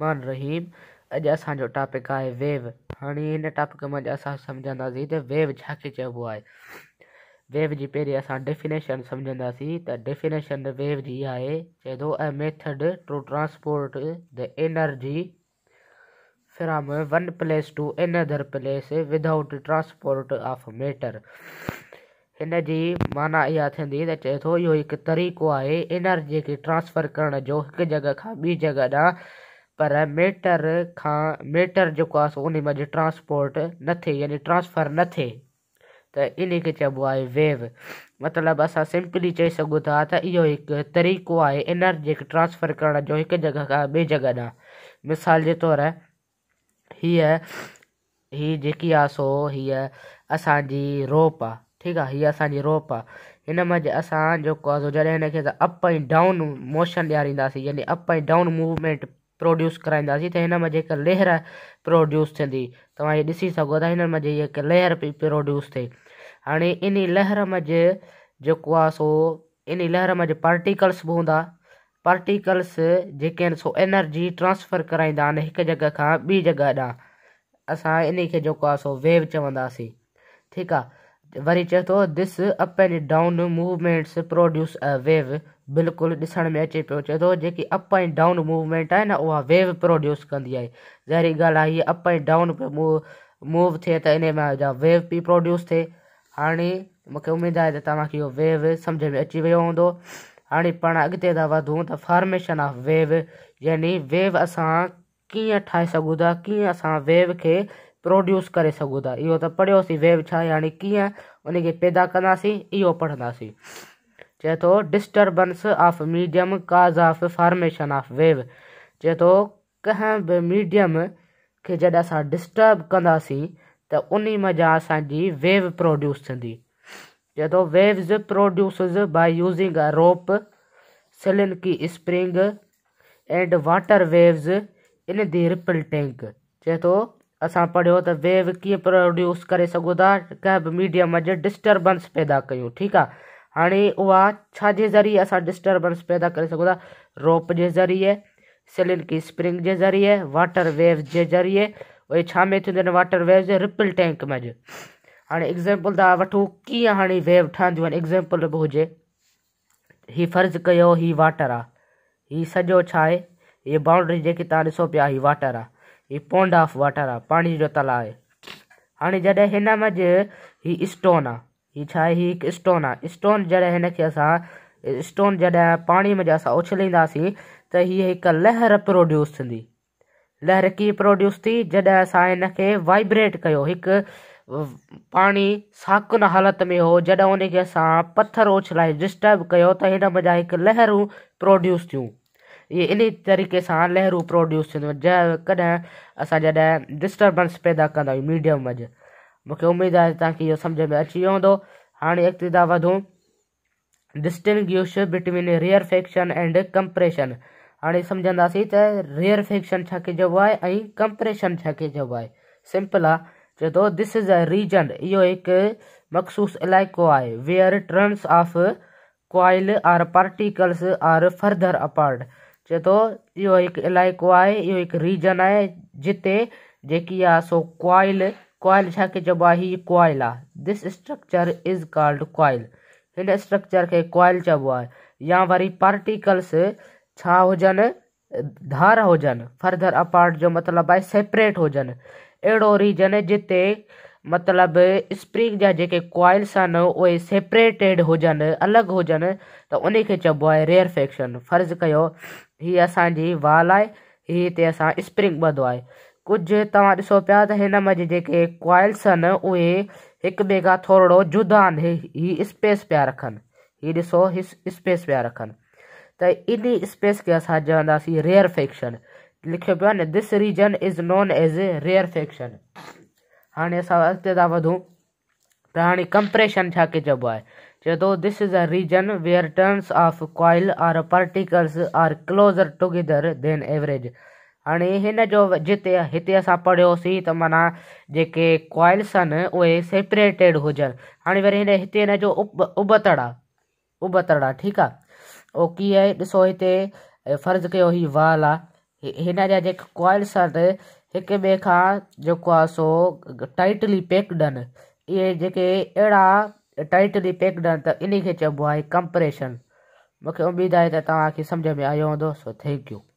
रहमान रहीम अॼु असांजो टॉपिक आहे वेव हाँ इन टॉपिक में अॼु असां सम्झंदासीं वेव छे खे चइबो आहे वेव जी पहिरीं असां डेफिनेशन सम्झंदासीं त डेफिनेशन वेव जी है चए तो a method to transport the energy from one place to another place without transport of matter हिन माना यह थींदी तो चए थो इहो हिकु तरीक़ो आहे एनर्जी खे ट्रांसफर करण जो हिकु जॻह खां ॿी जॻह ॾांहुं पर खां मेटर जेको आहे सो उन मां जो न थे यानी ट्रांसफर न थे त इन खे चइबो आहे वेव मतलब असां सिंपली चई सघूं था त इहो हिकु तरीक़ो है एनर्जी खे ट्रांस्फर करण जो हिकु जॻह खां ॿिए जॻह ॾांहुं मिसाल के तौर हीअ हीअ जेकी सो हीअ असांजी रोप आहे ठीकु आहे हीअ असांजी रोप आहे हिन मां असां जेको अप ऐं डाउन मोशन ॾियारींदासीं यानी अप ऐं डाउन मूवमेंट प्रोड्यूस कराईंदासीं तो हिन मां जेका लहर प्रोड्यूस थींदी तव्हां ये ॾिसी सघो था हिन मां जेके लहर पी प्रोड्यूस थे हाँ इन लहर मंझि जेको सो इन लहर मंझि पार्टिकल्स भी हूंदा पार्टिकल्स जो सो एनर्जी ट्रांसफर कराइंदा एक जगह का बी जगह जॻह ॾांहुं इन सो वेव चवंदासीं ठीक है वरी चे तो this up and down movements produce a wave बिल्कुल ॾिसण में अचे पियो अचे थो जेकी अप ऐं डाउन मूवमेंट है न उहा वेव प्रोड्यूस कंदी है ज़ाहिरी ॻाल्हि अप ऐं डाउन मूव मूव थिए त इन मां वेव पई प्रोड्यूस थे हाँ मूंखे उम्मीद है त यो वेव समझ में अची वो हूंदो हाँ पा अगत था फॉर्मेशन ऑफ वेव यानी वेव असां कीअं कि सघूं वेव के प्रोड्यूस कर सघूं था इहो त पढ़ियोसीं वेव छा यानी कि कीअं पैदा कंदासीं इहो पढ़ंदासीं चेतो disturbance of medium cause of formation of wave चेतो कंहिं बि मीडियम के जॾहिं असां डिस्टर्ब कंदासीं त उन मज़ा असांजी वेव प्रोड्यूस थींदी चए waves produce by using a rope slinky spring and water waves in the ripple tank चए थो असां पढ़ियो वेव कीअं प्रोड्यूस कर सघूं था कंहिं बि मीडियम डिस्टर्बेंस पैदा क्यों ठीकु आहे आणि वाचा जरिए अस डिस्टर्बन्स पैदा कर सघो रोप के ज़रिए सिलिनकी स्प्रिंग के ज़रिए वाटर वेव्स के ज़रिए वे छा में थींदियूं water waves ripple ripple tank मंझि हाणे एग्ज़ाम्पल था वठूं कीअं हाणे वेव ठहंदियूं आहिनि एग्ज़ाम्पल बि हुजे हीउ फर्ज़ु कयो हीउ वाटर आहे हीउ सॼो छा बाउंड्री जेकी तव्हां ॾिसो पिया वाटर आ हीउ पोंड ऑफ वाटर आ पानी जो तला है हाँ जॾहिं हिन मंझि हीउ स्टोन आहे छा ही हिकु स्टोन आहे स्टोन जैसे हिनखे असां स्टोन जॾहिं पानी में असां उछलींदासीं त हीअ हिकु लहर प्रोड्यूस थींदी लहर की प्रोड्यूस थी जॾहिं असां हिनखे वाइब्रेट कयो हिकु पाणी साकुन हालत में हो जॾहिं हुनखे असां पथर उछलाए डिस्टर्ब कयो त हिन मज़ा प्रोड्यूस थियूं इहे इन तरीक़े से लहरूं प्रोड्यूस थींदियूं जंहिं कॾहिं असां डिस्टर्बेंस पैदा कंदा मीडियम मंझि मूंखे उम्मीद है तक इहो समझ में अची वियो हूंदो हाणे अॻिते था between rarefaction and compression हाँ समझासी त रियर फ्रैक्शन छा है चइबो आहे ऐं कंप्रेशन छा खे सिंपल आहे चए थो दिस इज़ अ रीजन यो एक मखसूस इलाको आहे where turns of coil are particles are further apart चे थो इहो हिकु इलाइक़ो आहे इहो हिकु रीजन है जिते जेकी सो क्वाइल आई है जबाही आ this structure is called coil हिन स्ट्रक्चर के कॉयल जब आहे या वरी पार्टिकल्स छा हुजनि धार हुजनि फर्दर अपार्ट जो मतलब आहे सेपरेट हुजनि अड़ो रीजन जिते मतलब स्प्रिंग जा जेके कॉइल्स आहिनि उहे सेपरेटेड हुजनि अलॻि हुजनि त उन खे है रेयर रेयरफेक्शन फर्ज कयो हीअ असांजी वाल है हीअ ते असां स्प्रिंग ॿधो है कुछ तव्हां ॾिसो पिया त हिन में जेके कॉइल्स आहिनि उहे हिक जुदा आहिनि हीउ स्पेस पिया रखनि हीउ ॾिसो स्पेस पिया रखनि त इन स्पेस के अस चवंदासीं रेयर फेक्शन लिखो पे न this region is known as rarefaction हाँ अस अगत था वधूं त हाणे कंप्रेशन छा खे चइबो आहे चए this is a region where turns of coil are particles are closer together than average हाँ इन जो जिते इतने अस पढ़ियोसीं तो माना जेके कॉइल्स आहिनि उहे सेपरेटेड हुजनि हाणे वरी जो उब उबतड़ा उबतड़ा ठीकु आहे उहो कीअं आहे ॾिसो हिते फर्ज़ु कयो हीउ वाल कॉइल्स एक हिक ॿिए खां सो टाइटली पैक्ड ये इहे अड़ा टाइटली पैक्ड आहिनि त इन खे चइबो आहे कंप्रेशन मूंखे उमेदु आहे त तव्हांखे सम्झ में आयो हों सो थैंक यू